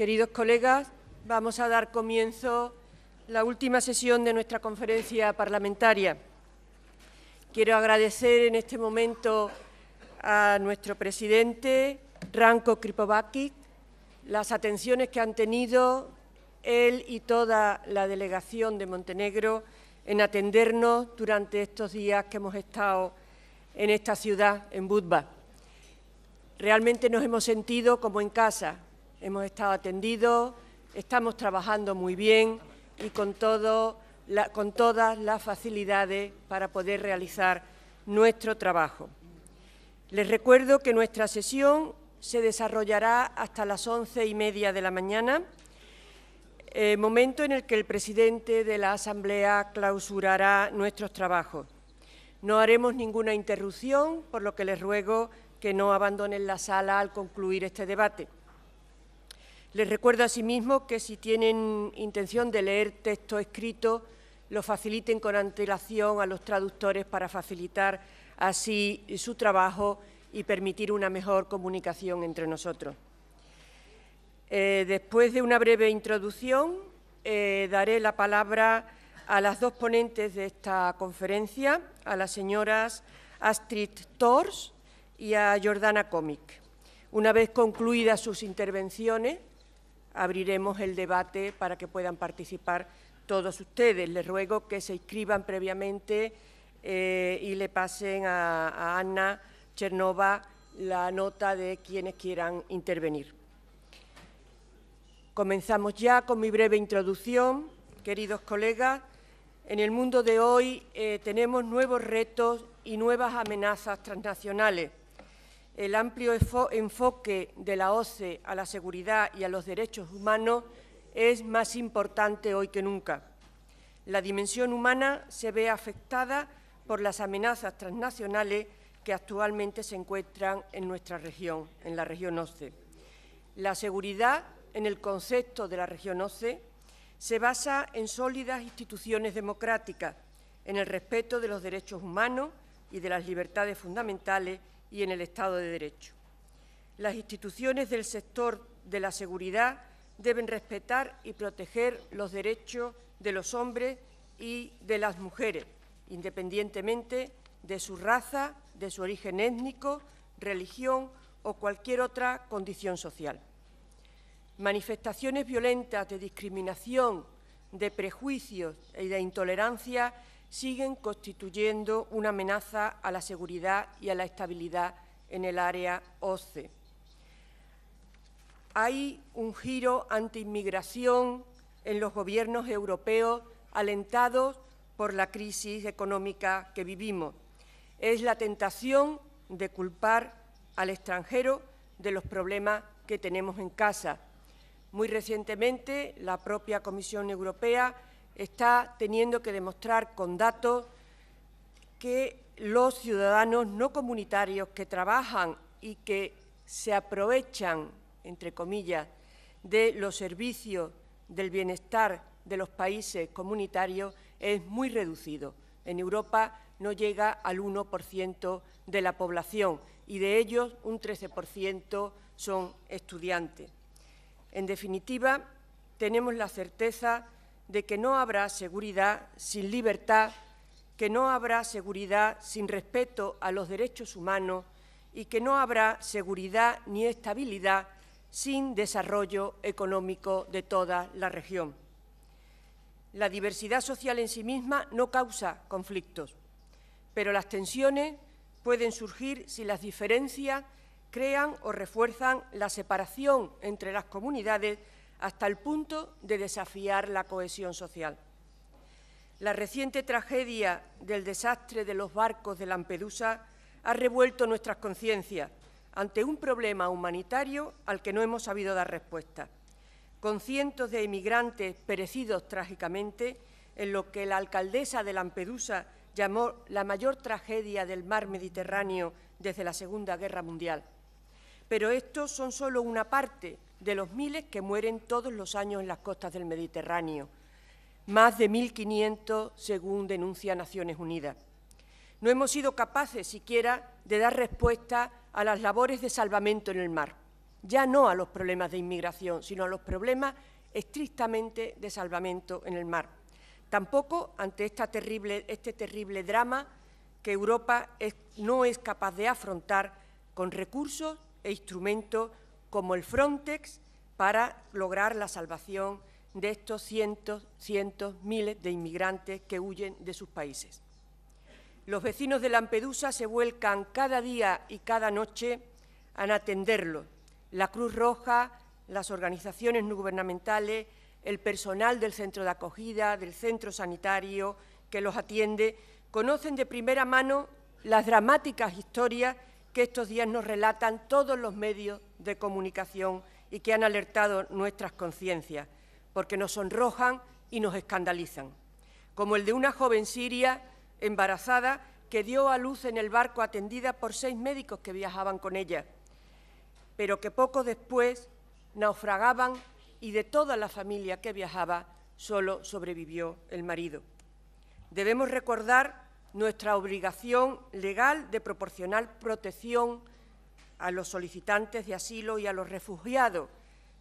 Queridos colegas, vamos a dar comienzo la última sesión de nuestra conferencia parlamentaria. Quiero agradecer en este momento a nuestro presidente, Ranko Kripovakic, las atenciones que han tenido él y toda la delegación de Montenegro en atendernos durante estos días que hemos estado en esta ciudad, en Budva. Realmente nos hemos sentido como en casa, hemos estado atendidos, estamos trabajando muy bien y con, todas las facilidades para poder realizar nuestro trabajo. Les recuerdo que nuestra sesión se desarrollará hasta las once y media de la mañana, eh, momento en el que el presidente de la Asamblea clausurará nuestros trabajos. No haremos ninguna interrupción, por lo que les ruego que no abandonen la sala al concluir este debate. Les recuerdo asimismo que si tienen intención de leer texto escrito, lo faciliten con antelación a los traductores para facilitar así su trabajo y permitir una mejor comunicación entre nosotros. Eh, después de una breve introducción, eh, daré la palabra a las dos ponentes de esta conferencia, a las señoras Astrid Tors y a Jordana Comic. Una vez concluidas sus intervenciones, abriremos el debate para que puedan participar todos ustedes. Les ruego que se inscriban previamente eh, y le pasen a, Ana Chernova la nota de quienes quieran intervenir. Comenzamos ya con mi breve introducción. Queridos colegas, en el mundo de hoy eh, tenemos nuevos retos y nuevas amenazas transnacionales el amplio enfoque de la OCE a la seguridad y a los derechos humanos es más importante hoy que nunca. La dimensión humana se ve afectada por las amenazas transnacionales que actualmente se encuentran en nuestra región, en la región OCE. La seguridad, en el concepto de la región OCE, se basa en sólidas instituciones democráticas, en el respeto de los derechos humanos y de las libertades fundamentales y en el Estado de Derecho. Las instituciones del sector de la seguridad deben respetar y proteger los derechos de los hombres y de las mujeres, independientemente de su raza, de su origen étnico, religión o cualquier otra condición social. Manifestaciones violentas de discriminación, de prejuicios y de intolerancia siguen constituyendo una amenaza a la seguridad y a la estabilidad en el área OCE. Hay un giro antiinmigración en los gobiernos europeos alentados por la crisis económica que vivimos. Es la tentación de culpar al extranjero de los problemas que tenemos en casa. Muy recientemente, la propia Comisión Europea está teniendo que demostrar con datos que los ciudadanos no comunitarios que trabajan y que se aprovechan, entre comillas, de los servicios del bienestar de los países comunitarios es muy reducido. En Europa no llega al 1% de la población y de ellos un 13% son estudiantes. En definitiva, tenemos la certeza de que no habrá seguridad sin libertad, que no habrá seguridad sin respeto a los derechos humanos y que no habrá seguridad ni estabilidad sin desarrollo económico de toda la región. La diversidad social en sí misma no causa conflictos, pero las tensiones pueden surgir si las diferencias crean o refuerzan la separación entre las comunidades hasta el punto de desafiar la cohesión social. La reciente tragedia del desastre de los barcos de Lampedusa ha revuelto nuestras conciencias ante un problema humanitario al que no hemos sabido dar respuesta, con cientos de emigrantes perecidos trágicamente en lo que la alcaldesa de Lampedusa llamó la mayor tragedia del mar Mediterráneo desde la Segunda Guerra Mundial. Pero estos son solo una parte de los miles que mueren todos los años en las costas del Mediterráneo, más de 1.500 según denuncia Naciones Unidas. No hemos sido capaces siquiera de dar respuesta a las labores de salvamento en el mar, ya no a los problemas de inmigración, sino a los problemas estrictamente de salvamento en el mar. Tampoco ante esta terrible, este terrible drama que Europa no es capaz de afrontar con recursos e instrumentos como el Frontex para lograr la salvación de estos cientos, cientos, miles de inmigrantes que huyen de sus países. Los vecinos de Lampedusa se vuelcan cada día y cada noche a atenderlos. La Cruz Roja, las organizaciones no gubernamentales, el personal del centro de acogida, del centro sanitario que los atiende, conocen de primera mano las dramáticas historias que estos días nos relatan todos los medios de comunicación y que han alertado nuestras conciencias, porque nos sonrojan y nos escandalizan, como el de una joven siria embarazada que dio a luz en el barco atendida por seis médicos que viajaban con ella, pero que poco después naufragaban y de toda la familia que viajaba solo sobrevivió el marido. Debemos recordar nuestra obligación legal de proporcionar protección a los solicitantes de asilo y a los refugiados,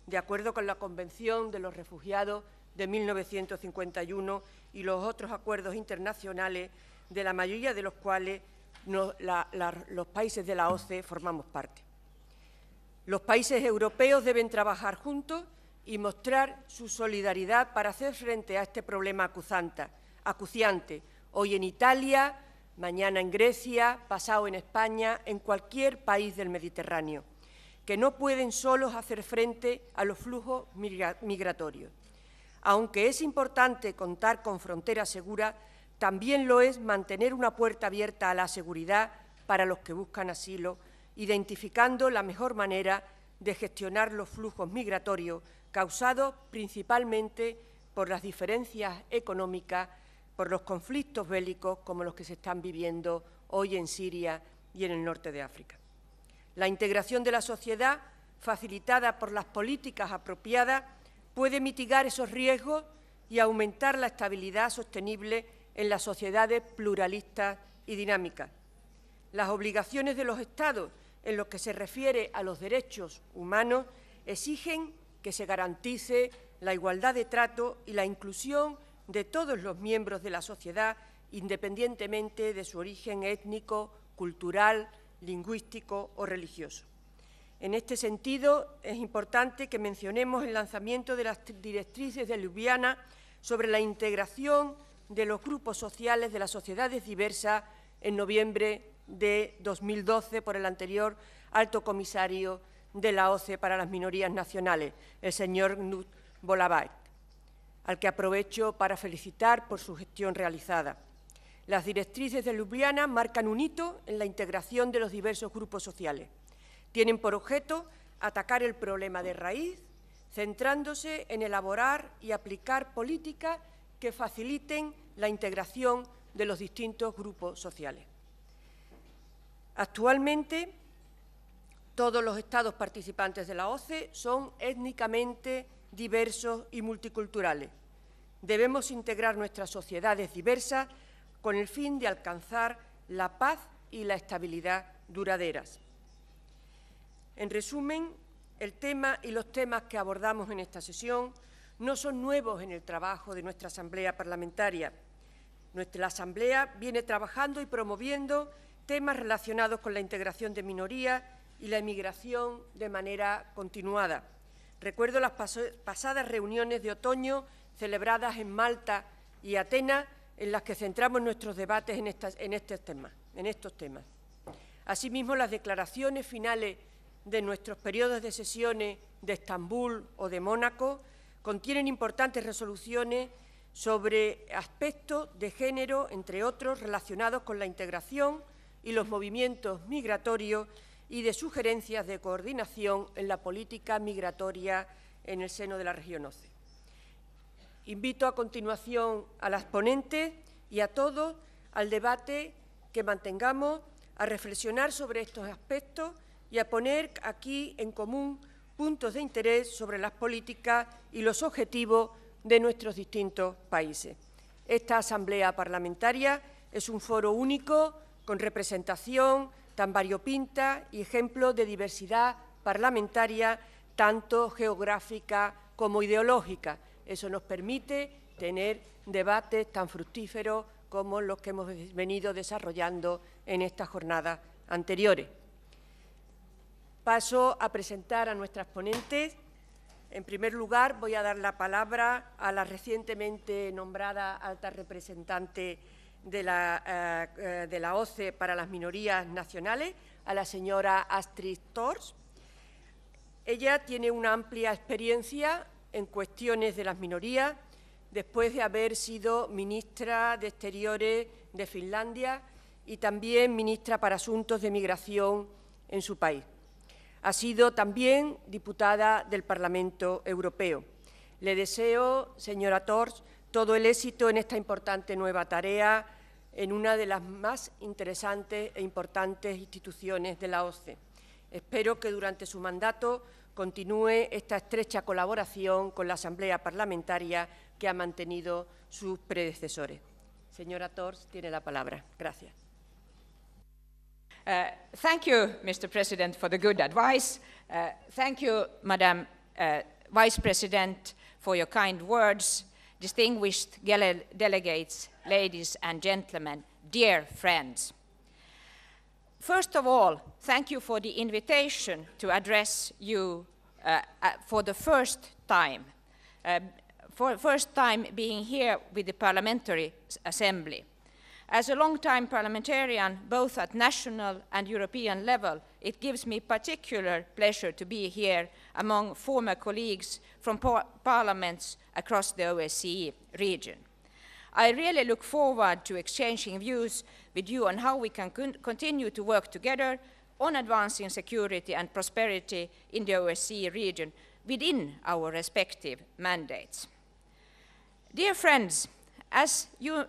de acuerdo con la Convención de los Refugiados de 1951 y los otros acuerdos internacionales, de la mayoría de los cuales los países de la OCE formamos parte. Los países europeos deben trabajar juntos y mostrar su solidaridad para hacer frente a este problema acuciante Hoy en Italia, mañana en Grecia, pasado en España, en cualquier país del Mediterráneo, que no pueden solos hacer frente a los flujos migratorios. Aunque es importante contar con fronteras seguras, también lo es mantener una puerta abierta a la seguridad para los que buscan asilo, identificando la mejor manera de gestionar los flujos migratorios causados principalmente por las diferencias económicas por los conflictos bélicos como los que se están viviendo hoy en Siria y en el norte de África. La integración de la sociedad, facilitada por las políticas apropiadas, puede mitigar esos riesgos y aumentar la estabilidad sostenible en las sociedades pluralistas y dinámicas. Las obligaciones de los Estados en lo que se refiere a los derechos humanos exigen que se garantice la igualdad de trato y la inclusión de todos los miembros de la sociedad, independientemente de su origen étnico, cultural, lingüístico o religioso. En este sentido, es importante que mencionemos el lanzamiento de las directrices de Ljubljana sobre la integración de los grupos sociales de las sociedades diversas en noviembre de 2012 por el anterior alto comisario de la OCE para las minorías nacionales, el señor Knut Bolabay al que aprovecho para felicitar por su gestión realizada. Las directrices de Ljubljana marcan un hito en la integración de los diversos grupos sociales. Tienen por objeto atacar el problema de raíz, centrándose en elaborar y aplicar políticas que faciliten la integración de los distintos grupos sociales. Actualmente, todos los estados participantes de la OCE son étnicamente diversos y multiculturales. Debemos integrar nuestras sociedades diversas con el fin de alcanzar la paz y la estabilidad duraderas. En resumen, el tema y los temas que abordamos en esta sesión no son nuevos en el trabajo de nuestra Asamblea Parlamentaria. Nuestra Asamblea viene trabajando y promoviendo temas relacionados con la integración de minorías y la emigración de manera continuada. Recuerdo las pasadas reuniones de otoño celebradas en Malta y Atenas, en las que centramos nuestros debates este en, estos temas. Asimismo, las declaraciones finales de nuestros periodos de sesiones de Estambul o de Mónaco contienen importantes resoluciones sobre aspectos de género, entre otros, relacionados con la integración y los movimientos migratorios y de sugerencias de coordinación en la política migratoria en el seno de la región OCE. Invito a continuación a las ponentes y a todos al debate que mantengamos, a reflexionar sobre estos aspectos y a poner aquí en común puntos de interés sobre las políticas y los objetivos de nuestros distintos países. Esta Asamblea Parlamentaria es un foro único con representación tan variopinta y ejemplo de diversidad parlamentaria tanto geográfica como ideológica, eso nos permite tener debates tan fructíferos como los que hemos venido desarrollando en estas jornadas anteriores. Paso a presentar a nuestras ponentes. En primer lugar, voy a dar la palabra a la recientemente nombrada alta representante de la, eh, de la OCE para las minorías nacionales, a la señora Astrid Tors. Ella tiene una amplia experiencia en cuestiones de las minorías, después de haber sido ministra de Exteriores de Finlandia y también ministra para Asuntos de Migración en su país. Ha sido también diputada del Parlamento Europeo. Le deseo, señora Tors, todo el éxito en esta importante nueva tarea en una de las más interesantes e importantes instituciones de la OCE. Espero que durante su mandato continúe esta estrecha colaboración con la Asamblea Parlamentaria que ha mantenido sus predecesores. Señora Tors, tiene la palabra. Gracias. Uh, thank you, Mr. President, for the good advice. Uh, thank you, Madam uh, Vice President, for your kind words. Distinguished delegates, ladies and gentlemen, dear friends. First of all, thank you for the invitation to address you uh, uh for the first time, uh, for the first time being here with the Parliamentary Assembly. As a long-time parliamentarian, both at national and European level, it gives me particular pleasure to be here among former colleagues from par parliaments across the OSCE region. I really look forward to exchanging views with you on how we can con continue to work together on advancing security and prosperity in the OSCE region within our respective mandates. Dear friends, as you,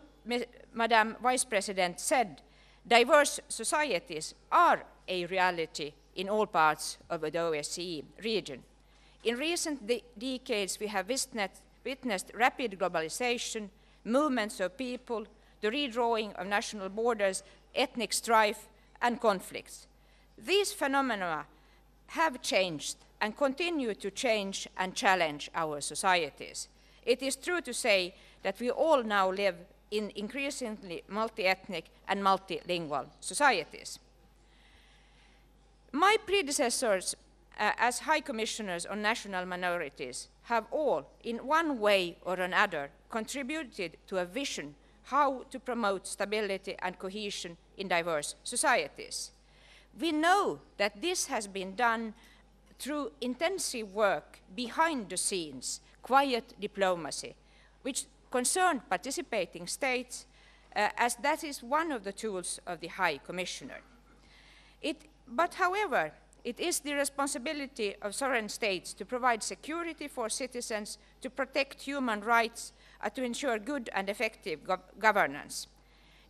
Madam Vice President, said, diverse societies are a reality in all parts of the OSCE region. In recent de decades, we have witnessed, witnessed rapid globalization, movements of people, the redrawing of national borders, ethnic strife, and conflicts. These phenomena have changed and continue to change and challenge our societies. It is true to say that we all now live in increasingly multi-ethnic and multilingual societies. My predecessors uh, as High Commissioners on National Minorities have all, in one way or another, contributed to a vision how to promote stability and cohesion in diverse societies. We know that this has been done through intensive work behind the scenes, quiet diplomacy, which concerned participating states, uh, as that is one of the tools of the High Commissioner. It, but however, it is the responsibility of sovereign states to provide security for citizens, to protect human rights, and uh, to ensure good and effective go governance.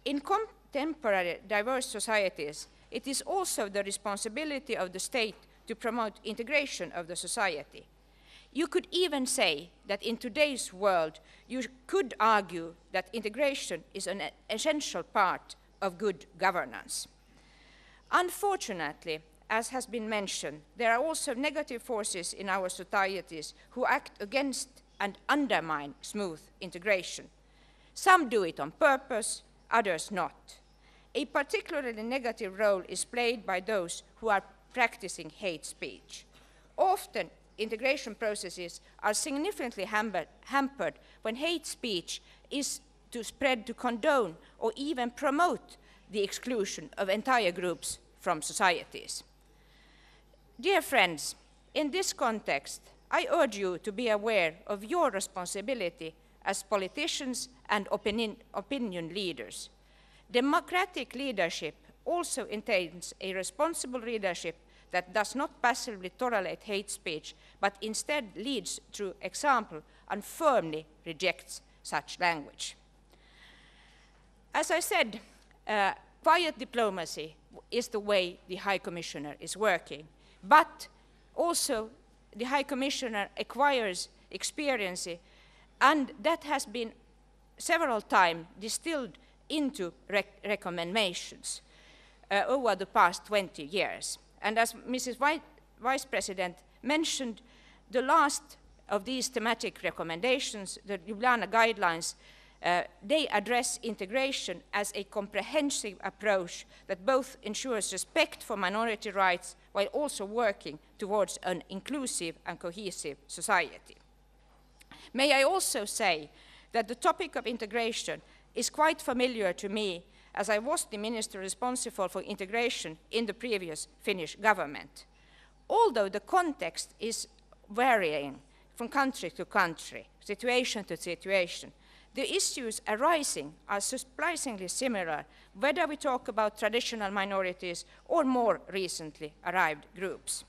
In contemporary diverse societies, it is also the responsibility of the state to promote integration of the society. You could even say that in today's world, you could argue that integration is an essential part of good governance. Unfortunately, as has been mentioned, there are also negative forces in our societies who act against and undermine smooth integration. Some do it on purpose, others not a particularly negative role is played by those who are practicing hate speech. Often, integration processes are significantly hampered, when hate speech is to spread to condone or even promote the exclusion of entire groups from societies. Dear friends, in this context, I urge you to be aware of your responsibility as politicians and opinion, opinion leaders. Democratic leadership also entails a responsible leadership that does not passively tolerate hate speech, but instead leads through example and firmly rejects such language. As I said, uh, quiet diplomacy is the way the High Commissioner is working, but also the High Commissioner acquires experience, and that has been several times distilled into rec recommendations uh, over the past 20 years. And as Mrs. White, Vice President mentioned, the last of these thematic recommendations, the Ljubljana guidelines, uh, they address integration as a comprehensive approach that both ensures respect for minority rights while also working towards an inclusive and cohesive society. May I also say that the topic of integration is quite familiar to me as I was the minister responsible for integration in the previous Finnish government. Although the context is varying from country to country, situation to situation, the issues arising are surprisingly similar, whether we talk about traditional minorities or more recently arrived groups.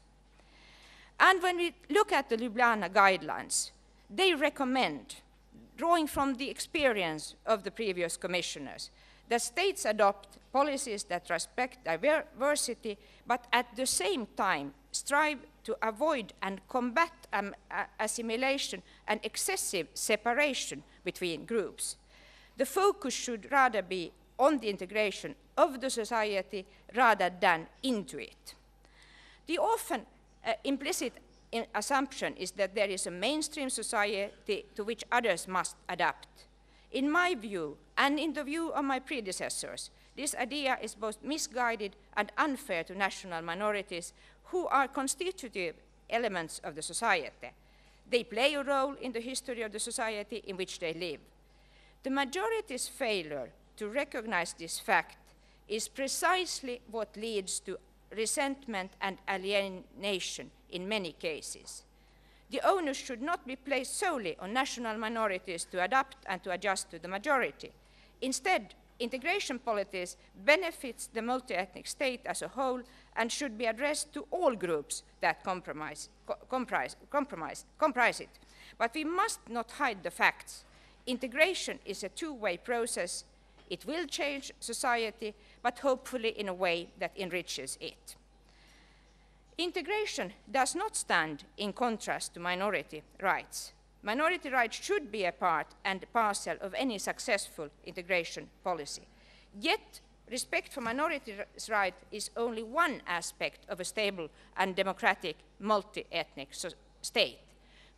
And when we look at the Ljubljana guidelines, they recommend drawing from the experience of the previous commissioners. The states adopt policies that respect diversity, but at the same time strive to avoid and combat um, assimilation and excessive separation between groups. The focus should rather be on the integration of the society rather than into it. The often uh, implicit assumption is that there is a mainstream society to which others must adapt. In my view, and in the view of my predecessors, this idea is both misguided and unfair to national minorities who are constitutive elements of the society. They play a role in the history of the society in which they live. The majority's failure to recognize this fact is precisely what leads to resentment and alienation in many cases. The onus should not be placed solely on national minorities to adapt and to adjust to the majority. Instead, integration policies benefits the multi-ethnic state as a whole and should be addressed to all groups that compromise, co comprise, comprise it. But we must not hide the facts. Integration is a two-way process. It will change society, but hopefully in a way that enriches it. Integration does not stand in contrast to minority rights. Minority rights should be a part and parcel of any successful integration policy. Yet, respect for minority rights is only one aspect of a stable and democratic multi-ethnic state.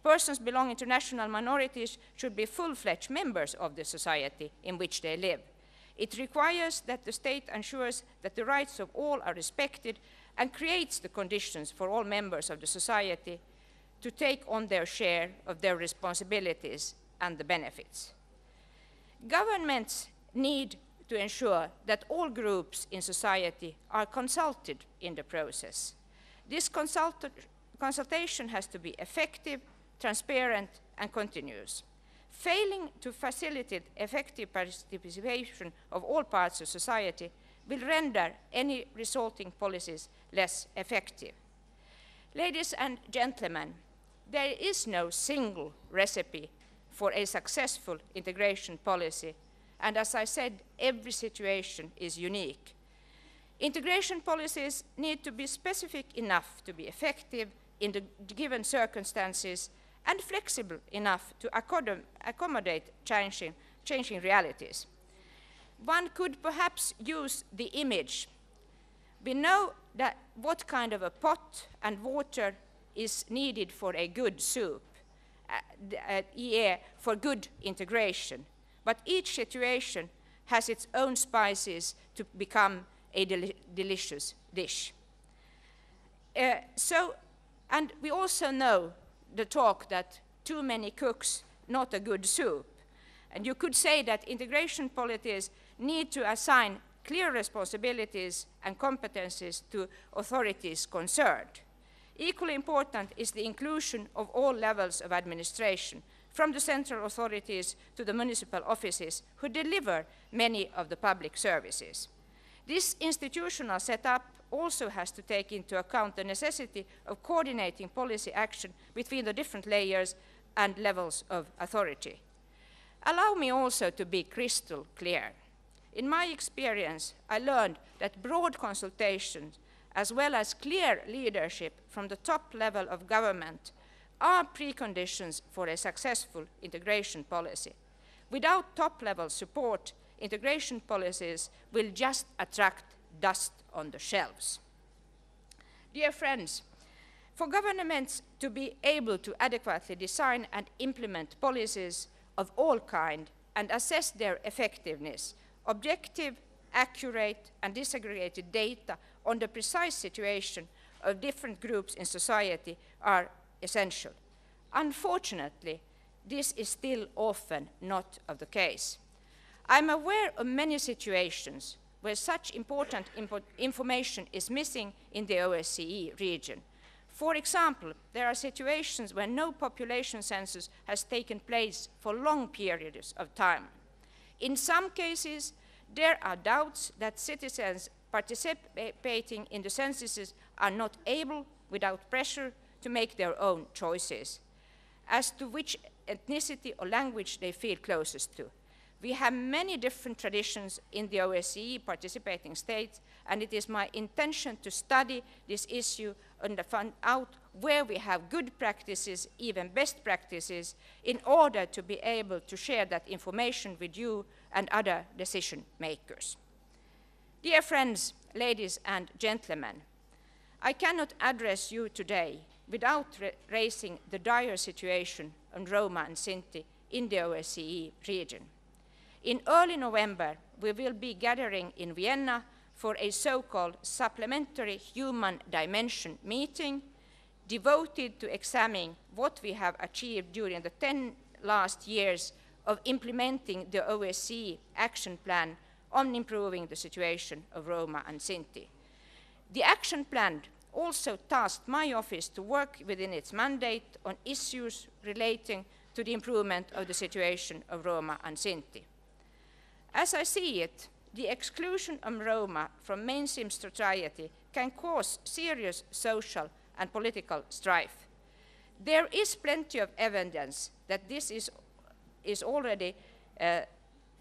Persons belonging to national minorities should be full-fledged members of the society in which they live. It requires that the state ensures that the rights of all are respected and creates the conditions for all members of the society to take on their share of their responsibilities and the benefits. Governments need to ensure that all groups in society are consulted in the process. This consult consultation has to be effective, transparent, and continuous. Failing to facilitate effective participation of all parts of society will render any resulting policies less effective. Ladies and gentlemen, there is no single recipe for a successful integration policy, and as I said, every situation is unique. Integration policies need to be specific enough to be effective in the given circumstances and flexible enough to accommodate changing, changing realities. One could perhaps use the image. We know that what kind of a pot and water is needed for a good soup, uh, yeah, uh, for good integration. But each situation has its own spices to become a delicious dish. Uh, so, and we also know the talk that too many cooks, not a good soup. And you could say that integration policies need to assign clear responsibilities and competencies to authorities concerned. Equally important is the inclusion of all levels of administration, from the central authorities to the municipal offices who deliver many of the public services. This institutional setup also has to take into account the necessity of coordinating policy action between the different layers and levels of authority. Allow me also to be crystal clear. In my experience, I learned that broad consultations, as well as clear leadership from the top level of government, are preconditions for a successful integration policy. Without top-level support, integration policies will just attract dust on the shelves. Dear friends, for governments to be able to adequately design and implement policies of all kind and assess their effectiveness, objective, accurate, and disaggregated data on the precise situation of different groups in society are essential. Unfortunately, this is still often not of the case. I'm aware of many situations where such important information is missing in the OSCE region. For example, there are situations where no population census has taken place for long periods of time. In some cases, there are doubts that citizens participating in the censuses are not able, without pressure, to make their own choices as to which ethnicity or language they feel closest to. We have many different traditions in the OSCE participating states, and it is my intention to study this issue and find out where we have good practices, even best practices, in order to be able to share that information with you and other decision makers. Dear friends, ladies and gentlemen, I cannot address you today without raising the dire situation on Roma and Sinti in the OSCE region. In early November, we will be gathering in Vienna for a so-called supplementary human dimension meeting devoted to examining what we have achieved during the 10 last years of implementing the OSCE action plan on improving the situation of Roma and Sinti. The action plan also tasked my office to work within its mandate on issues relating to the improvement of the situation of Roma and Sinti. As I see it, the exclusion of Roma from mainstream society can cause serious social and political strife. There is plenty of evidence that this is, is already uh,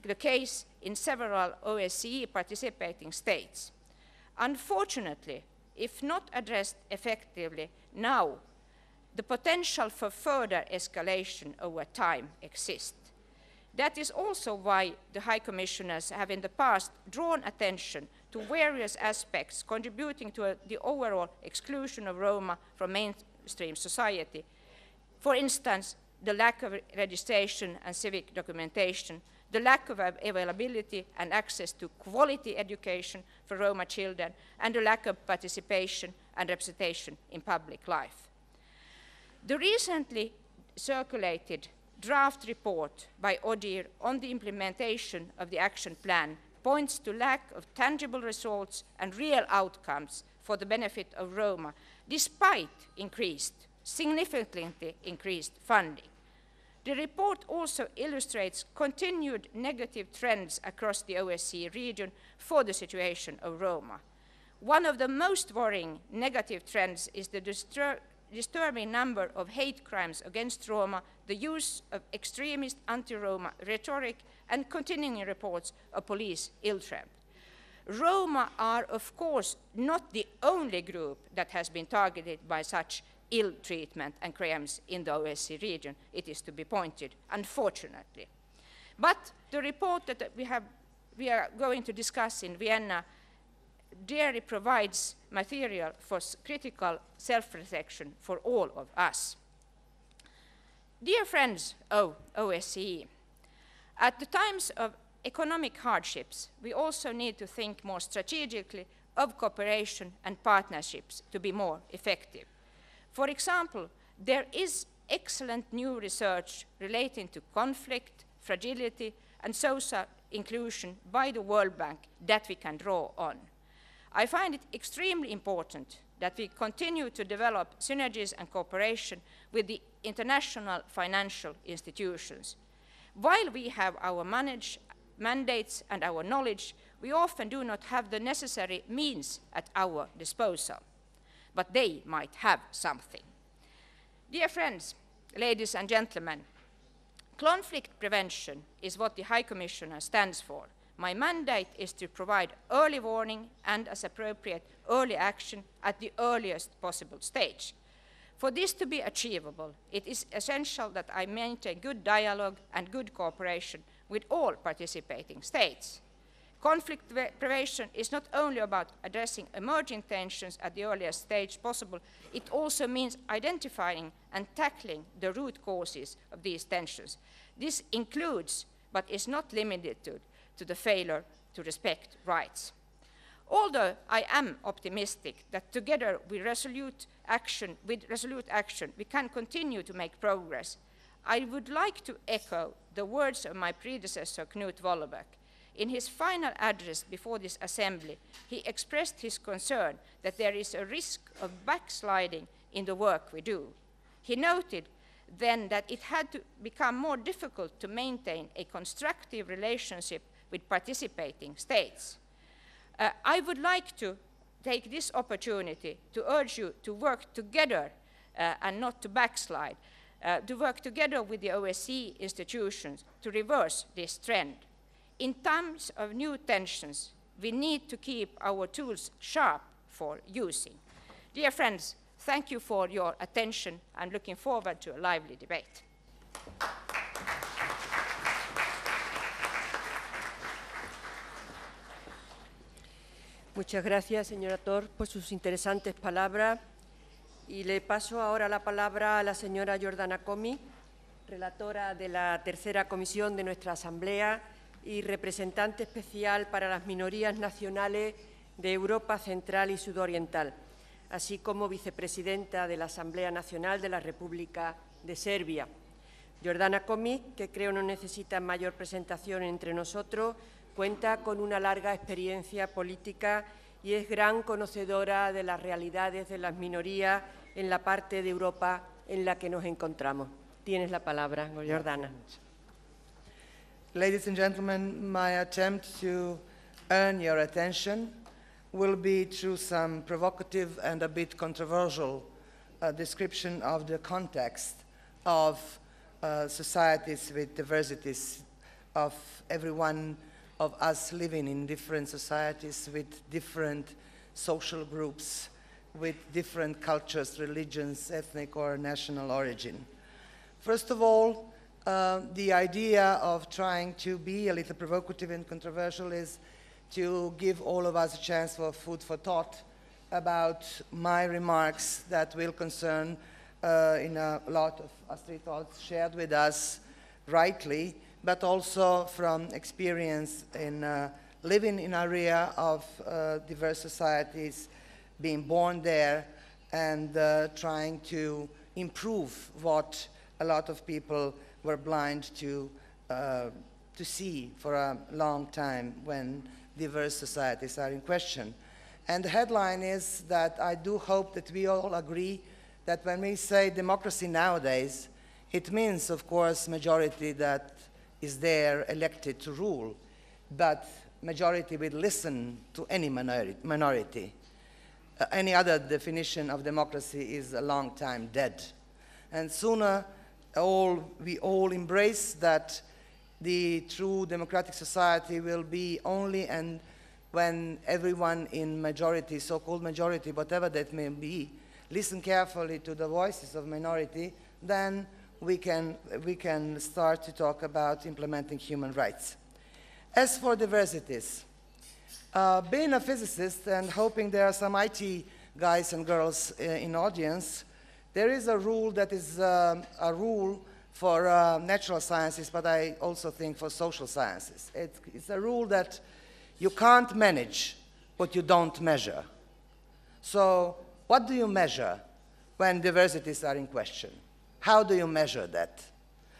the case in several OSCE participating states. Unfortunately, if not addressed effectively now, the potential for further escalation over time exists. That is also why the High Commissioners have in the past drawn attention to various aspects contributing to a, uh, the overall exclusion of Roma from mainstream society. For instance, the lack of registration and civic documentation, the lack of availability and access to quality education for Roma children, and the lack of participation and representation in public life. The recently circulated draft report by ODIR on the implementation of the action plan points to lack of tangible results and real outcomes for the benefit of Roma, despite increased, significantly increased funding. The report also illustrates continued negative trends across the OSCE region for the situation of Roma. One of the most worrying negative trends is the disturbing number of hate crimes against Roma, the use of extremist anti-Roma rhetoric, and continuing reports of police ill-treatment. Roma are, of course, not the only group that has been targeted by such ill treatment and crimes in the OSCE region, it is to be pointed, unfortunately. But the report that we, have, we are going to discuss in Vienna dairy provides material for critical self protection for all of us. Dear friends of OSCE, at the times of economic hardships, we also need to think more strategically of cooperation and partnerships to be more effective. For example, there is excellent new research relating to conflict, fragility, and social inclusion by the World Bank that we can draw on. I find it extremely important that we continue to develop synergies and cooperation with the international financial institutions. While we have our mandates and our knowledge, we often do not have the necessary means at our disposal. But they might have something. Dear friends, ladies and gentlemen, conflict prevention is what the High Commissioner stands for. My mandate is to provide early warning and, as appropriate, early action at the earliest possible stage. For this to be achievable, it is essential that I maintain good dialogue and good cooperation with all participating states. Conflict prevention is not only about addressing emerging tensions at the earliest stage possible, it also means identifying and tackling the root causes of these tensions. This includes, but is not limited to, to the failure to respect rights. Although I am optimistic that together with resolute action, with resolute action we can continue to make progress, I would like to echo the words of my predecessor, Knut Wollebeck. In his final address before this assembly, he expressed his concern that there is a risk of backsliding in the work we do. He noted then that it had to become more difficult to maintain a constructive relationship with participating states. Uh, I would like to take this opportunity to urge you to work together uh, and not to backslide, uh, to work together with the OSCE institutions to reverse this trend. In times of new tensions, we need to keep our tools sharp for using. Dear friends, thank you for your attention. I'm looking forward to a lively debate. Muchas gracias, señora Thor, por sus interesantes palabras. Y le paso ahora la palabra a la señora Jordana Comi, relatora de la tercera comisión de nuestra Asamblea y representante especial para las minorías nacionales de Europa Central y Sudoriental, así como vicepresidenta de la Asamblea Nacional de la República de Serbia. Jordana Comi, que creo no necesita mayor presentación entre nosotros, Cuenta con una larga experiencia política y es gran conocedora de las realidades de las minorías en la parte de Europa en la que nos encontramos. Tienes la palabra, Jordana. Ladies and gentlemen, my attempt to earn your attention will be through some provocative and a bit controversial uh, description of the context of uh, societies with diversities of everyone of us living in different societies with different social groups, with different cultures, religions, ethnic or national origin. First of all, uh, the idea of trying to be a little provocative and controversial is to give all of us a chance for food for thought about my remarks that will concern uh, in a lot of Astrid thoughts shared with us rightly but also from experience in uh, living in area of uh, diverse societies, being born there, and uh, trying to improve what a lot of people were blind to, uh, to see for a long time when diverse societies are in question. And the headline is that I do hope that we all agree that when we say democracy nowadays, it means, of course, majority that is there elected to rule, but majority will listen to any minority. Uh, any other definition of democracy is a long time dead. And sooner all, we all embrace that the true democratic society will be only and when everyone in majority, so-called majority, whatever that may be, listen carefully to the voices of minority, then we can, we can start to talk about implementing human rights. As for diversities, uh, being a physicist and hoping there are some IT guys and girls uh, in audience, there is a rule that is uh, a rule for uh, natural sciences, but I also think for social sciences. It, it's a rule that you can't manage what you don't measure. So what do you measure when diversities are in question? how do you measure that?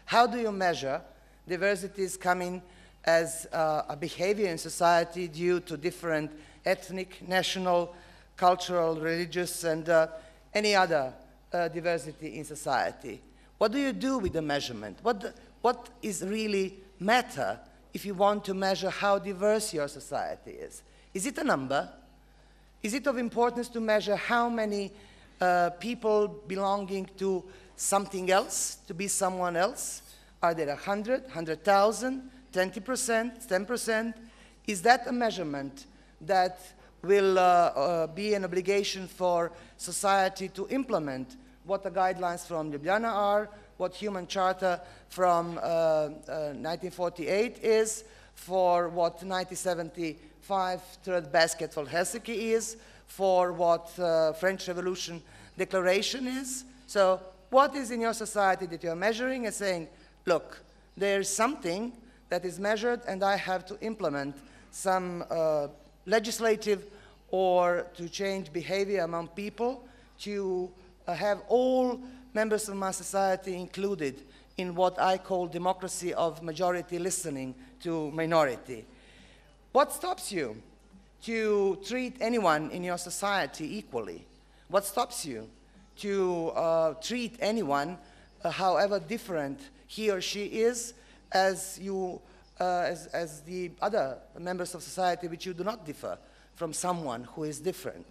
How do you measure diversities coming as uh, a behavior in society due to different ethnic, national, cultural, religious, and uh, any other uh, diversity in society? What do you do with the measurement? What, the, what is really matter if you want to measure how diverse your society is? Is it a number? Is it of importance to measure how many uh, people belonging to something else, to be someone else? Are there 100, 100,000, 20%, 10%? Is that a measurement that will uh, uh, be an obligation for society to implement what the guidelines from Ljubljana are, what Human Charter from uh, 1948 uh, is, for what 1975 Third Basket for Helsinki is, for what uh, French Revolution Declaration is. So what is in your society that you're measuring and saying, look, there's something that is measured and I have to implement some uh, legislative or to change behavior among people to uh, have all members of my society included in what I call democracy of majority listening to minority. What stops you to treat anyone in your society equally? What stops you to uh, treat anyone, uh, however different he or she is, as you, uh, as, as the other members of society, which you do not differ from someone who is different.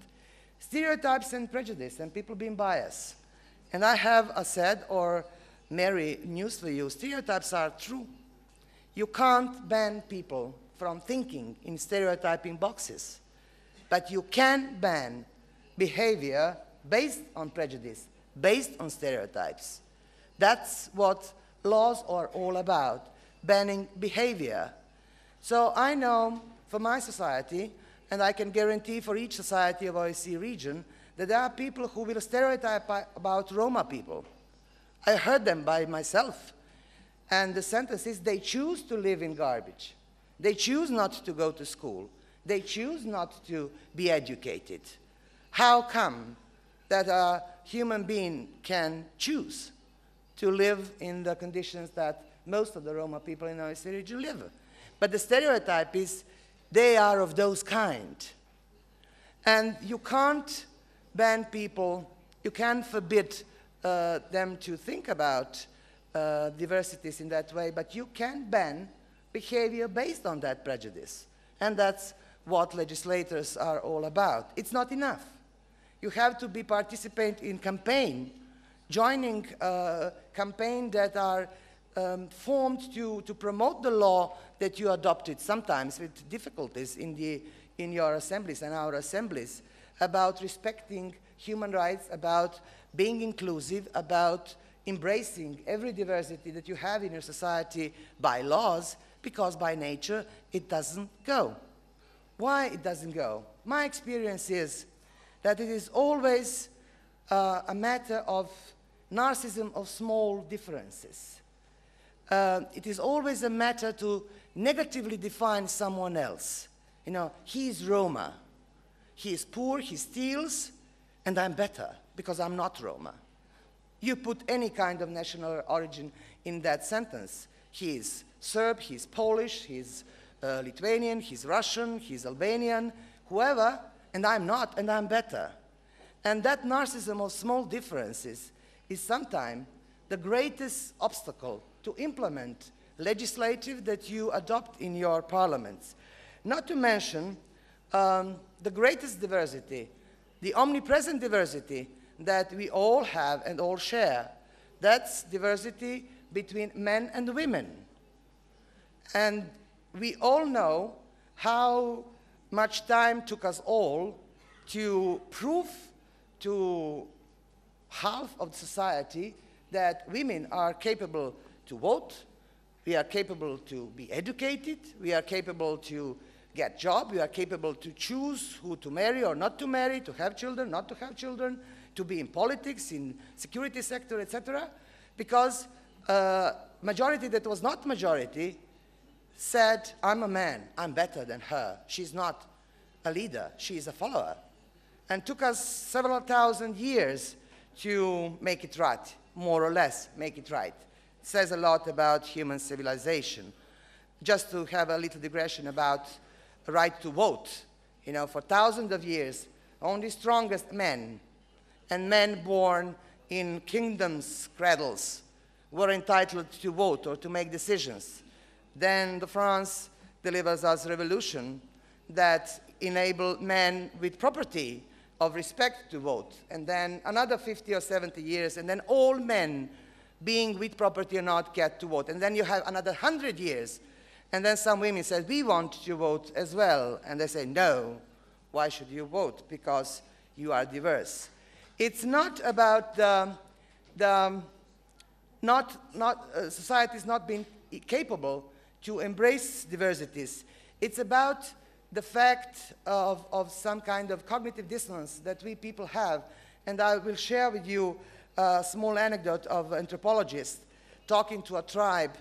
Stereotypes and prejudice and people being biased. And I have a sad or merry news for you. Stereotypes are true. You can't ban people from thinking in stereotyping boxes, but you can ban behavior based on prejudice, based on stereotypes. That's what laws are all about, banning behavior. So I know for my society, and I can guarantee for each society of OSCE region, that there are people who will stereotype about Roma people. I heard them by myself. And the sentence is, they choose to live in garbage. They choose not to go to school. They choose not to be educated. How come? that a human being can choose to live in the conditions that most of the Roma people in our city live. But the stereotype is they are of those kind. And you can't ban people, you can not forbid uh, them to think about uh, diversities in that way, but you can ban behavior based on that prejudice. And that's what legislators are all about. It's not enough you have to be participant in campaign, joining uh, campaign that are um, formed to, to promote the law that you adopted, sometimes with difficulties in, the, in your assemblies and our assemblies, about respecting human rights, about being inclusive, about embracing every diversity that you have in your society by laws, because by nature it doesn't go. Why it doesn't go? My experience is that it is always uh, a matter of narcissism of small differences. Uh, it is always a matter to negatively define someone else. You know, he is Roma. He is poor, he steals, and I'm better because I'm not Roma. You put any kind of national origin in that sentence. He is Serb, he is Polish, he is uh, Lithuanian, he's Russian, he's Albanian, whoever, and I'm not, and I'm better. And that narcissism of small differences is sometimes the greatest obstacle to implement legislative that you adopt in your parliaments. Not to mention um, the greatest diversity, the omnipresent diversity that we all have and all share. That's diversity between men and women. And we all know how much time took us all to prove to half of society that women are capable to vote, we are capable to be educated, we are capable to get job, we are capable to choose who to marry or not to marry, to have children, not to have children, to be in politics, in security sector, etc. Because uh, majority that was not majority said, I'm a man, I'm better than her. She's not a leader, she is a follower. And took us several thousand years to make it right, more or less make it right. It says a lot about human civilization. Just to have a little digression about right to vote, you know, for thousands of years, only strongest men and men born in kingdoms' cradles were entitled to vote or to make decisions. Then the France delivers us revolution that enable men with property of respect to vote. And then another 50 or 70 years, and then all men being with property or not get to vote. And then you have another 100 years. And then some women say we want to vote as well. And they say, no, why should you vote? Because you are diverse. It's not about the, the not, not, uh, society is not being capable to embrace diversities. It's about the fact of, of some kind of cognitive dissonance that we people have. And I will share with you a small anecdote of anthropologists talking to a tribe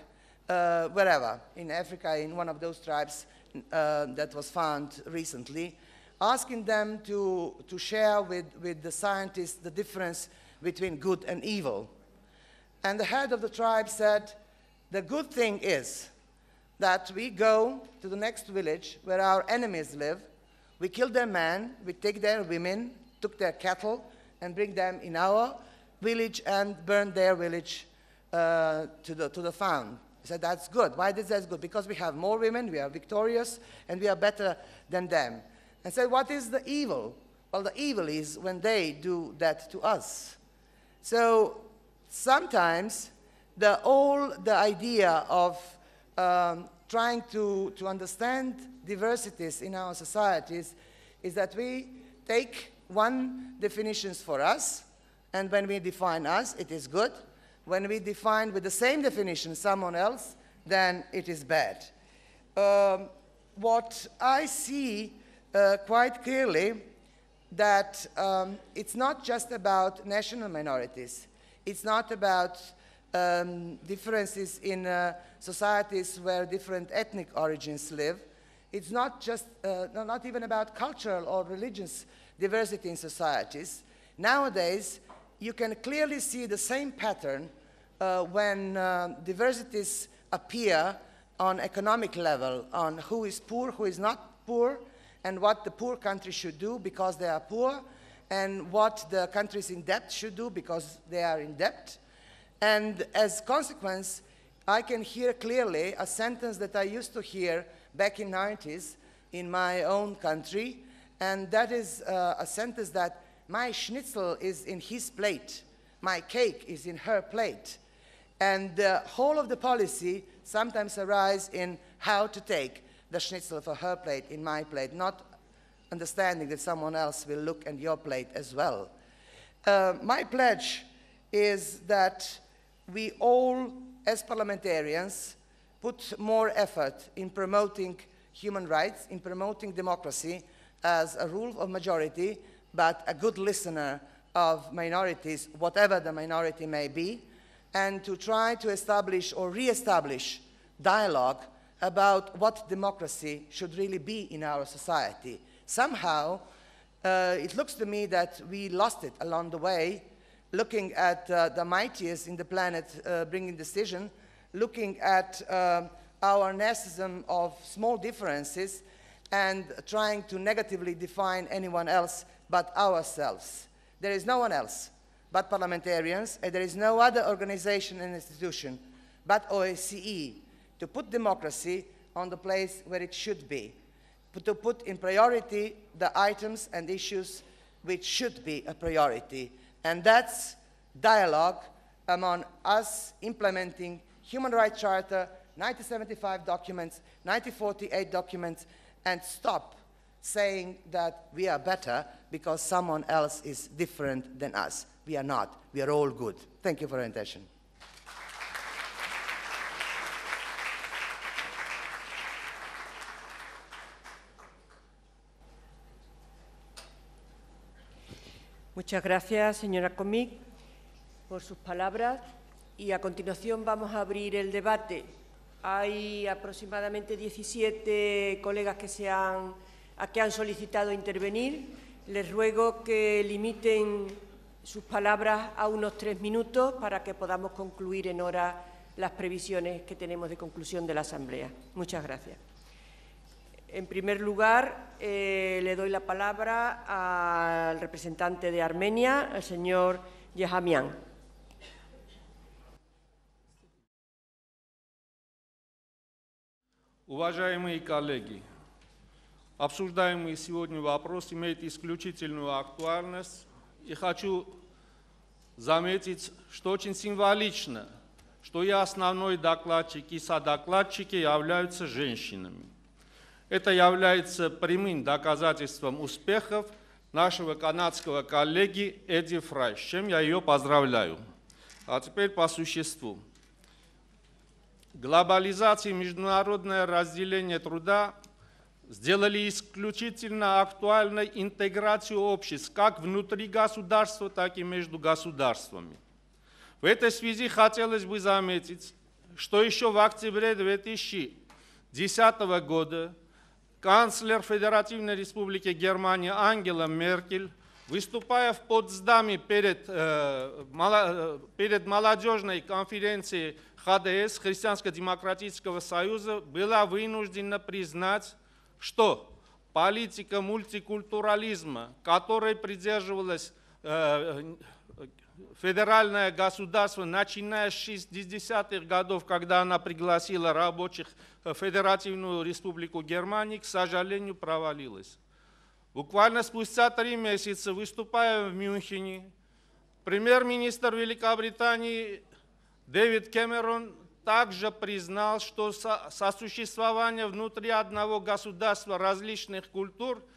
uh, wherever, in Africa, in one of those tribes uh, that was found recently, asking them to, to share with, with the scientists the difference between good and evil. And the head of the tribe said, the good thing is that we go to the next village where our enemies live, we kill their men, we take their women, took their cattle, and bring them in our village and burn their village uh, to, the, to the found. He said, that's good. Why is that good? Because we have more women, we are victorious, and we are better than them. And said, what is the evil? Well, the evil is when they do that to us. So sometimes the, all the idea of um, trying to, to understand diversities in our societies is that we take one definitions for us, and when we define us, it is good. When we define with the same definition someone else, then it is bad. Um, what I see uh, quite clearly that um, it's not just about national minorities. It's not about um, differences in uh, societies where different ethnic origins live. It's not just, uh, not even about cultural or religious diversity in societies. Nowadays, you can clearly see the same pattern uh, when uh, diversities appear on economic level, on who is poor, who is not poor, and what the poor countries should do because they are poor, and what the countries in debt should do because they are in debt, and as consequence, I can hear clearly a sentence that I used to hear back in 90s in my own country, and that is uh, a sentence that my schnitzel is in his plate, my cake is in her plate. And the whole of the policy sometimes arises in how to take the schnitzel for her plate in my plate, not understanding that someone else will look at your plate as well. Uh, my pledge is that we all, as parliamentarians, put more effort in promoting human rights, in promoting democracy as a rule of majority, but a good listener of minorities, whatever the minority may be, and to try to establish or re-establish dialogue about what democracy should really be in our society. Somehow, uh, it looks to me that we lost it along the way looking at uh, the mightiest in the planet uh, bringing decision, looking at uh, our narcissism of small differences and trying to negatively define anyone else but ourselves. There is no one else but parliamentarians, and there is no other organization and institution but OSCE to put democracy on the place where it should be, to put in priority the items and issues which should be a priority and that's dialogue among us implementing Human Rights Charter, 1975 documents, 1948 documents, and stop saying that we are better because someone else is different than us. We are not. We are all good. Thank you for your attention. Muchas gracias, señora Comic, por sus palabras. Y a continuación vamos a abrir el debate. Hay aproximadamente 17 colegas que, han, a que han solicitado intervenir. Les ruego que limiten sus palabras a unos tres minutos para que podamos concluir en hora las previsiones que tenemos de conclusión de la Asamblea. Muchas gracias. En primer lugar, eh, le doy la palabra al representante de Armenia, el señor Yehamian. Уважаемые коллеги, обсуждаемый сегодня вопрос имеет исключительную актуальность, и хочу заметить, что очень символично, что и основной докладчик, и содокладчики являются женщинами. Это является прямым доказательством успехов нашего канадского коллеги Эдди Фрай, с чем я ее поздравляю. А теперь по существу. Глобализация и международное разделение труда сделали исключительно актуальной интеграцию обществ как внутри государства, так и между государствами. В этой связи хотелось бы заметить, что еще в октябре 2010 года Канцлер Федеративной Республики Германия Ангела Меркель, выступая в Потсдаме перед, э, э, перед молодежной конференцией ХДС Христианско-демократического союза, была вынуждена признать, что политика мультикультурализма, которой придерживалась э, федеральное государство, начиная с 60-х годов, когда она пригласила рабочих в Федеративную Республику Германии, к сожалению, провалилась. Буквально спустя три месяца, выступая в Мюнхене, премьер-министр Великобритании Дэвид Кэмерон также признал, что сосуществование внутри одного государства различных культур –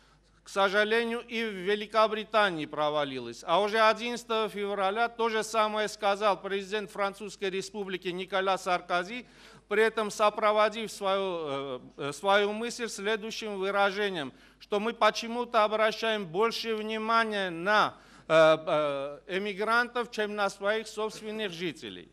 к сожалению, и в Великобритании провалилась. А уже 11 февраля то же самое сказал президент Французской республики Николя Саркози, при этом сопроводив свою, э, э, свою мысль следующим выражением, что мы почему-то обращаем больше внимания на э, эмигрантов, чем на своих собственных жителей.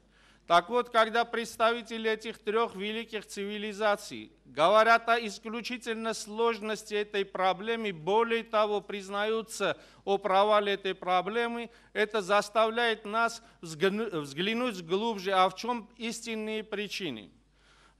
Так вот, когда представители этих трех великих цивилизаций говорят о исключительно сложности этой проблемы, более того, признаются о провале этой проблемы, это заставляет нас взглянуть глубже, а в чем истинные причины.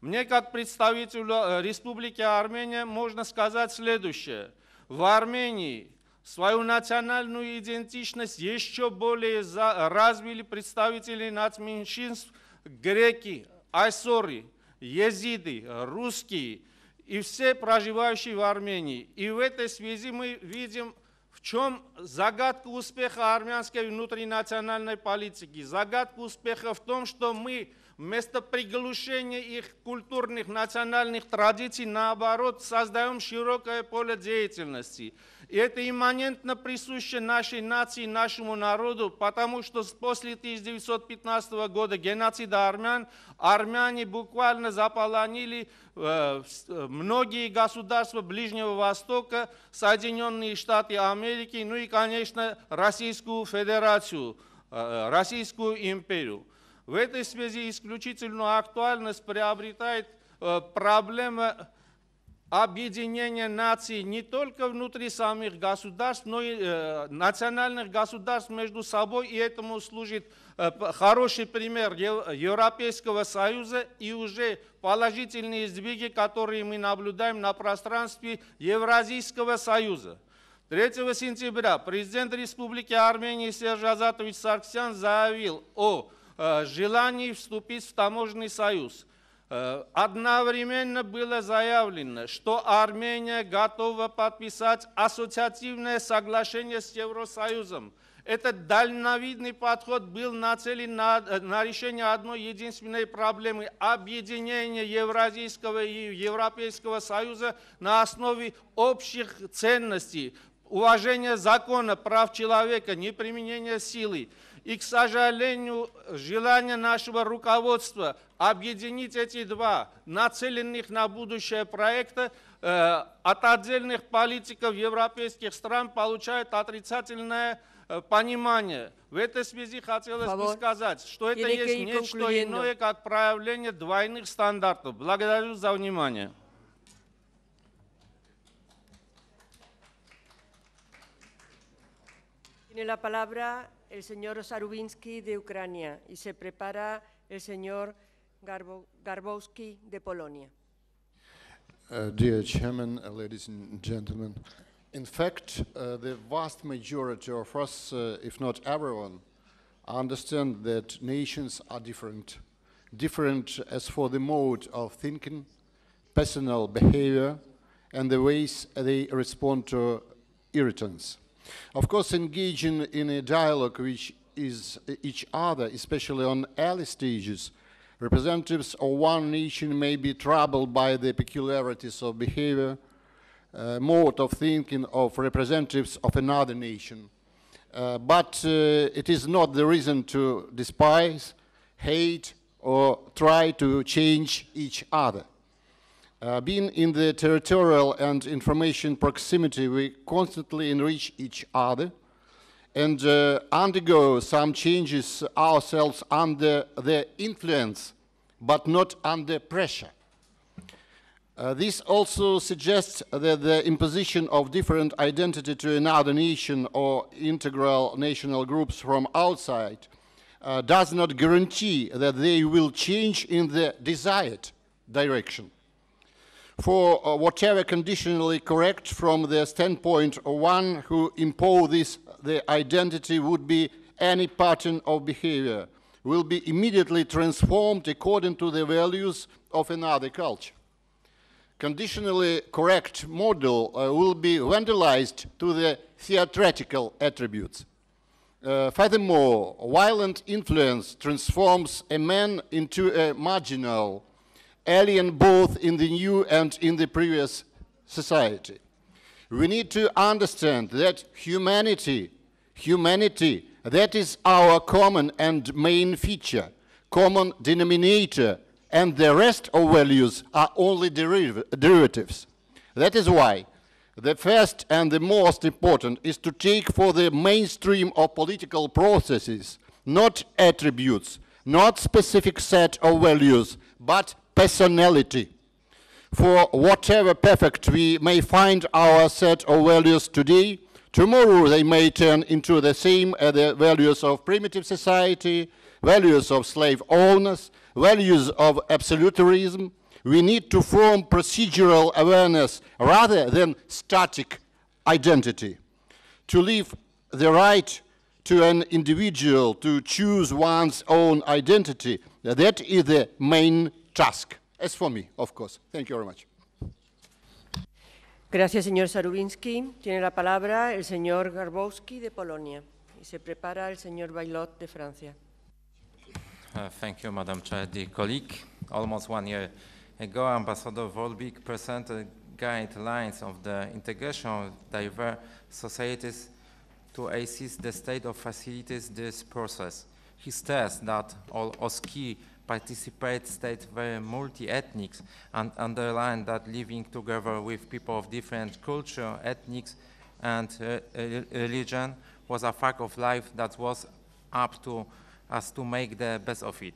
Мне, как представителю э, Республики Армения, можно сказать следующее. В Армении свою национальную идентичность еще более развили представители нацменьшинств – греки, айсоры, езиды, русские и все проживающие в Армении. И в этой связи мы видим, в чем загадка успеха армянской внутринациональной политики. Загадка успеха в том, что мы вместо приглушения их культурных национальных традиций, наоборот, создаем широкое поле деятельности – и это имманентно присуще нашей нации, нашему народу, потому что после 1915 года геноцида армян, армяне буквально заполонили э, э, многие государства Ближнего Востока, Соединенные Штаты Америки, ну и, конечно, Российскую Федерацию, э, Российскую империю. В этой связи исключительную актуальность приобретает проблема объединение наций не только внутри самих государств, но и э, национальных государств между собой, и этому служит э, хороший пример Европейского Союза и уже положительные сдвиги, которые мы наблюдаем на пространстве Евразийского Союза. 3 сентября президент Республики Армении Серж Азатович Сарксян заявил о э, желании вступить в таможенный союз – Э, одновременно было заявлено, что Армения готова подписать ассоциативное соглашение с Евросоюзом. Этот дальновидный подход был нацелен на, э, на решение одной единственной проблемы – объединение Евразийского и Европейского Союза на основе общих ценностей, уважения закона, прав человека, неприменения силы. силы. И, к сожалению, желание нашего руководства объединить эти два нацеленных на будущее проекта э, от отдельных политиков европейских стран получает отрицательное э, понимание. В этой связи хотелось бы сказать, что это есть нечто concluyendo. иное, как проявление двойных стандартов. Благодарю за внимание. Tiene la palabra el señor Sarubinsky de Ucrania y se prepara el señor Garbo, Garbowski de Polonia. Uh, dear Chairman, uh, ladies and gentlemen, in fact, uh, the vast majority of us, uh, if not everyone, understand that nations are different. Different as for the mode of thinking, personal behavior, and the ways they respond to irritants. Of course, engaging in a dialogue which is each other, especially on early stages, representatives of one nation may be troubled by the peculiarities of behavior, uh, mode of thinking of representatives of another nation. Uh, but uh, it is not the reason to despise, hate, or try to change each other. Uh, being in the territorial and information proximity, we constantly enrich each other and uh, undergo some changes ourselves under their influence, but not under pressure. Uh, this also suggests that the imposition of different identity to another nation or integral national groups from outside uh, does not guarantee that they will change in the desired direction for uh, whatever conditionally correct from the standpoint one who impose this the identity would be any pattern of behavior will be immediately transformed according to the values of another culture. Conditionally correct model uh, will be vandalized to the theatrical attributes. Uh, furthermore, violent influence transforms a man into a marginal alien both in the new and in the previous society. We need to understand that humanity, humanity, that is our common and main feature, common denominator, and the rest of values are only deriv derivatives. That is why the first and the most important is to take for the mainstream of political processes not attributes, not specific set of values, but personality. For whatever perfect we may find our set of values today, tomorrow they may turn into the same the values of primitive society, values of slave owners, values of absolutism. We need to form procedural awareness rather than static identity. To leave the right to an individual to choose one's own identity, that is the main task, as for me, of course. Thank you very much. Gracias, señor Sarubinsky. Tiene la palabra el señor Garbowski de Polonia y se prepara el señor Bailot de Francia. Uh, thank you, Madam Chair, dear colleague. Almost one year ago, Ambassador Volbik presented guidelines of the integration of diverse societies to assist the state of facilities this process. He stressed that all OSCE participate states were multi-ethnic and underline that living together with people of different culture, ethnics, and uh, uh, religion was a fact of life that was up to us to make the best of it.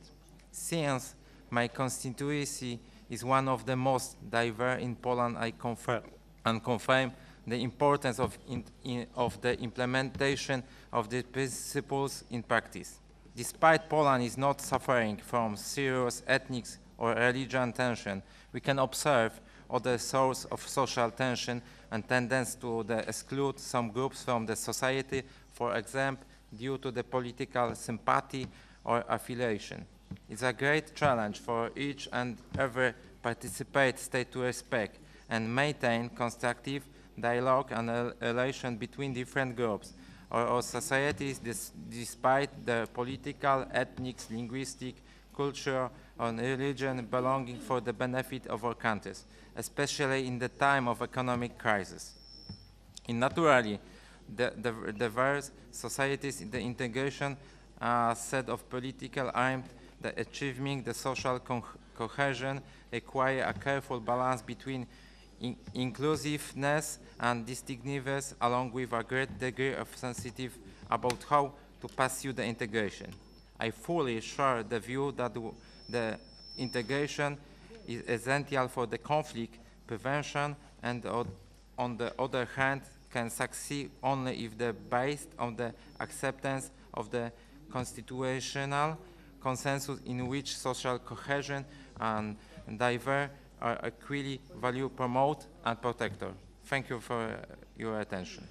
Since my constituency is one of the most diverse in Poland, I confirm and confirm the importance of, in, in, of the implementation of the principles in practice. Despite Poland is not suffering from serious ethnic or religious tension, we can observe other source of social tension and tendency to exclude some groups from the society, for example, due to the political sympathy or affiliation. It's a great challenge for each and every participate state to respect and maintain constructive dialogue and relation between different groups our, societies despite the political, ethnic, linguistic, culture or religion belonging for the benefit of our countries, especially in the time of economic crisis. In naturally, the, the diverse societies in the integration uh, set of political aims, the achieving the social co cohesion require a careful balance between in inclusiveness and distinctiveness along with a great degree of sensitive about how to pursue the integration. I fully share the view that the integration is essential for the conflict prevention and on the other hand can succeed only if they based on the acceptance of the constitutional consensus in which social cohesion and diverse are a value promote and protector. Thank you for your attention.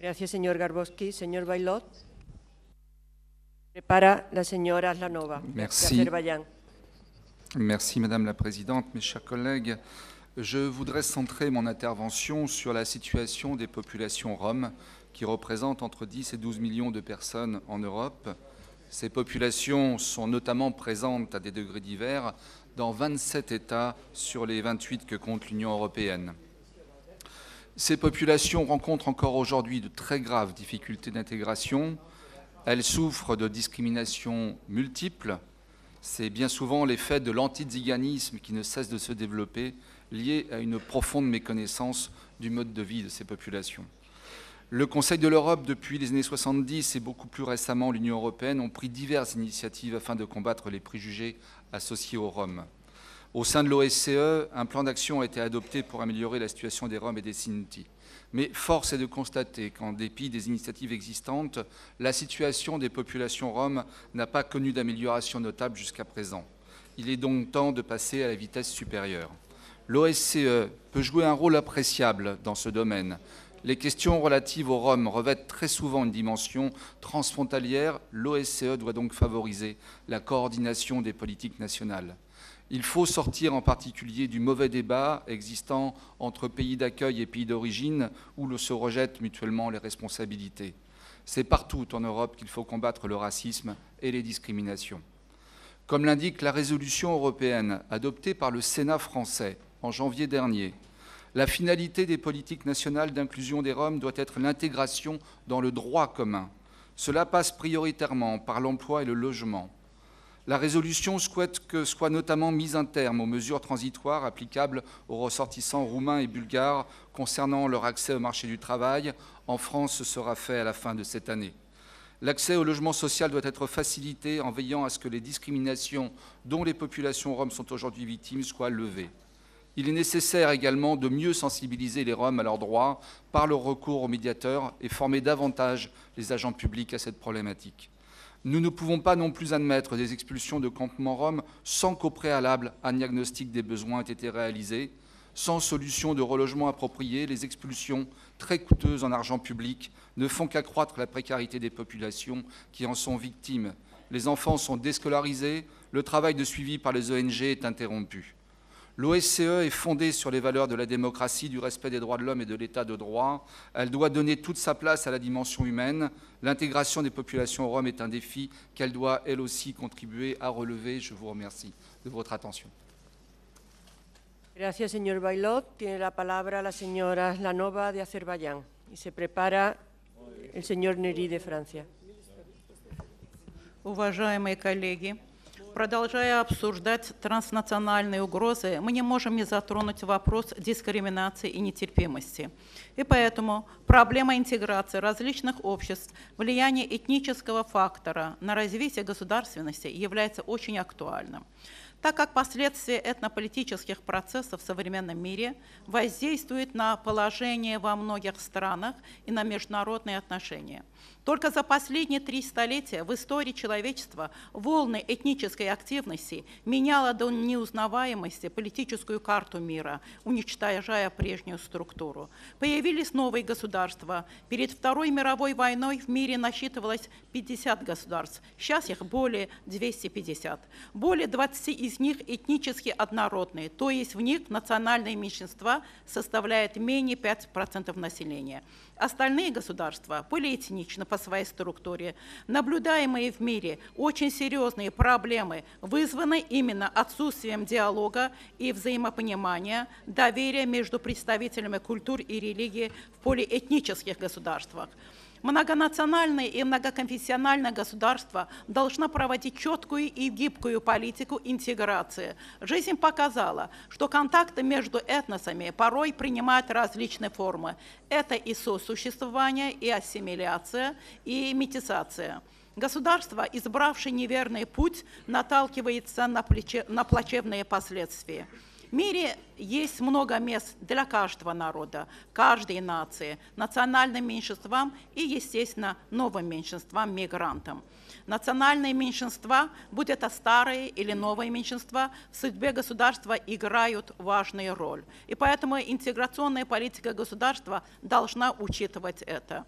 Gracias, señor Garboski. Señor Bailot, prepara la señora Aslanova Merci. Merci, Madame la Présidente. Mes chers collègues, je voudrais centrer mon intervention sur la situation des populations roms, qui représentent entre 10 et 12 millions de personnes en Europe. Ces populations sont notamment présentes à des degrés divers dans 27 États sur les 28 que compte l'Union européenne. Ces populations rencontrent encore aujourd'hui de très graves difficultés d'intégration. Elles souffrent de discriminations multiples. C'est bien souvent l'effet de l'antiziganisme qui ne cesse de se développer, lié à une profonde méconnaissance du mode de vie de ces populations. Le Conseil de l'Europe, depuis les années 70 et beaucoup plus récemment l'Union européenne, ont pris diverses initiatives afin de combattre les préjugés associés aux Roms. Au sein de l'OSCE, un plan d'action a été adopté pour améliorer la situation des Roms et des Sinti. Mais force est de constater qu'en dépit des initiatives existantes, la situation des populations roms n'a pas connu d'amélioration notable jusqu'à présent. Il est donc temps de passer à la vitesse supérieure. L'OSCE peut jouer un rôle appréciable dans ce domaine, les questions relatives aux Roms revêtent très souvent une dimension transfrontalière. L'OSCE doit donc favoriser la coordination des politiques nationales. Il faut sortir en particulier du mauvais débat existant entre pays d'accueil et pays d'origine où l'on se rejette mutuellement les responsabilités. C'est partout en Europe qu'il faut combattre le racisme et les discriminations. Comme l'indique la résolution européenne adoptée par le Sénat français en janvier dernier, la finalité des politiques nationales d'inclusion des Roms doit être l'intégration dans le droit commun. Cela passe prioritairement par l'emploi et le logement. La résolution souhaite que soit notamment mise un terme aux mesures transitoires applicables aux ressortissants roumains et bulgares concernant leur accès au marché du travail. En France, ce sera fait à la fin de cette année. L'accès au logement social doit être facilité en veillant à ce que les discriminations dont les populations roms sont aujourd'hui victimes soient levées. Il est nécessaire également de mieux sensibiliser les Roms à leurs droits par le recours aux médiateurs et former davantage les agents publics à cette problématique. Nous ne pouvons pas non plus admettre des expulsions de campements roms sans qu'au préalable un diagnostic des besoins ait été réalisé. Sans solution de relogement appropriée, les expulsions, très coûteuses en argent public, ne font qu'accroître la précarité des populations qui en sont victimes. Les enfants sont déscolarisés, le travail de suivi par les ONG est interrompu. L'OSCE est fondée sur les valeurs de la démocratie, du respect des droits de l'homme et de l'état de droit. Elle doit donner toute sa place à la dimension humaine. L'intégration des populations roms est un défi qu'elle doit, elle aussi, contribuer à relever. Je vous remercie de votre attention. Gracias, señor Bailot. Tiene la palabra la señora Lanova de se prepara el señor Francia. Уважаемые коллеги, Продолжая обсуждать транснациональные угрозы, мы не можем не затронуть вопрос дискриминации и нетерпимости. И поэтому проблема интеграции различных обществ, влияние этнического фактора на развитие государственности является очень актуальным так как последствия этнополитических процессов в современном мире воздействуют на положение во многих странах и на международные отношения. Только за последние три столетия в истории человечества волны этнической активности меняла до неузнаваемости политическую карту мира, уничтожая прежнюю структуру. Появились новые государства. Перед Второй мировой войной в мире насчитывалось 50 государств. Сейчас их более 250. Более 20 из них этнически однородные, то есть в них национальные меньшинства составляют менее 5% населения. Остальные государства были этнично по своей структуре. Наблюдаемые в мире очень серьезные проблемы вызваны именно отсутствием диалога и взаимопонимания, доверия между представителями культур и религии в полиэтнических государствах. Многонациональное и многоконфессиональное государство должно проводить четкую и гибкую политику интеграции. Жизнь показала, что контакты между этносами порой принимают различные формы. Это и сосуществование, и ассимиляция, и метисация. Государство, избравшее неверный путь, наталкивается на, плече, на плачевные последствия. В мире есть много мест для каждого народа, каждой нации, национальным меньшинствам и, естественно, новым меньшинствам, мигрантам. Национальные меньшинства, будь это старые или новые меньшинства, в судьбе государства играют важную роль. И поэтому интеграционная политика государства должна учитывать это.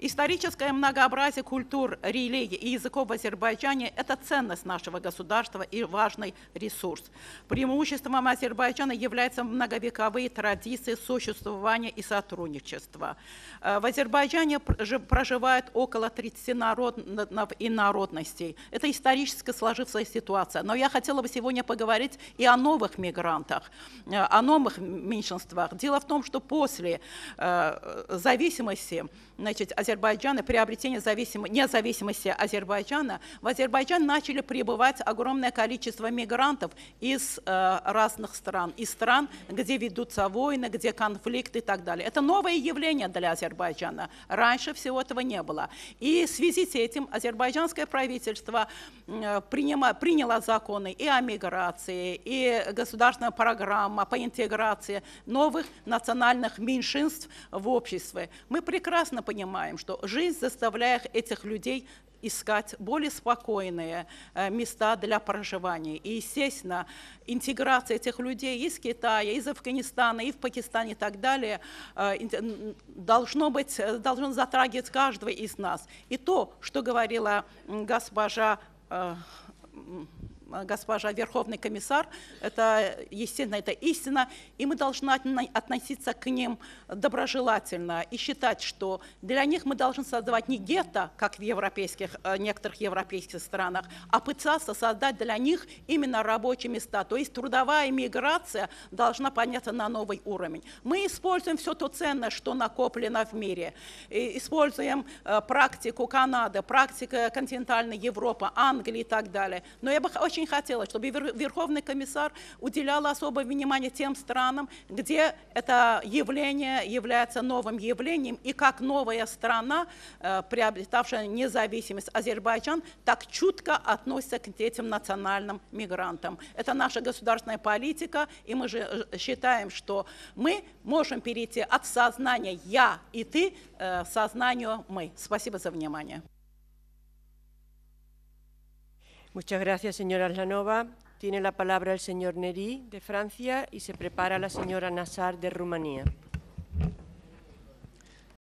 Историческое многообразие культур, религий и языков в Азербайджане – это ценность нашего государства и важный ресурс. Преимуществом Азербайджана являются многовековые традиции существования и сотрудничества. Э, в Азербайджане проживает около 30 народов и народностей. Это исторически сложившаяся ситуация. Но я хотела бы сегодня поговорить и о новых мигрантах, э, о новых меньшинствах. Дело в том, что после э, зависимости значит, Азербайджана, приобретения независимости Азербайджана, в Азербайджан начали прибывать огромное количество мигрантов из э, разных стран, из стран, где ведутся войны, где конфликты и так далее. Это новое явление для Азербайджана. Раньше всего этого не было. И в связи с этим азербайджанское правительство э, приняло законы и о миграции, и государственная программа по интеграции новых национальных меньшинств в обществе. Мы прекрасно понимаем, что жизнь заставляет этих людей искать более спокойные э, места для проживания. И, естественно, интеграция этих людей из Китая, из Афганистана, и в Пакистане и так далее э, должно быть, э, должен затрагивать каждого из нас. И то, что говорила госпожа Э, госпожа Верховный комиссар, это, естественно, это истина, и мы должны относиться к ним доброжелательно и считать, что для них мы должны создавать не гетто, как в европейских, э, некоторых европейских странах, а пытаться создать для них именно рабочие места. То есть трудовая миграция должна подняться на новый уровень. Мы используем все то ценное, что накоплено в мире. И используем э, практику Канады, практику континентальной Европы, Англии и так далее. Но я бы очень очень хотелось, чтобы Верховный комиссар уделял особое внимание тем странам, где это явление является новым явлением, и как новая страна, э, приобретавшая независимость Азербайджан, так чутко относится к этим национальным мигрантам. Это наша государственная политика, и мы же э, считаем, что мы можем перейти от сознания «я» и «ты» э, к сознанию «мы». Спасибо за внимание. Muchas gracias, señora Aslanova. Tiene la palabra el señor Neri, de Francia, y se prepara la señora Nassar, de Rumanía.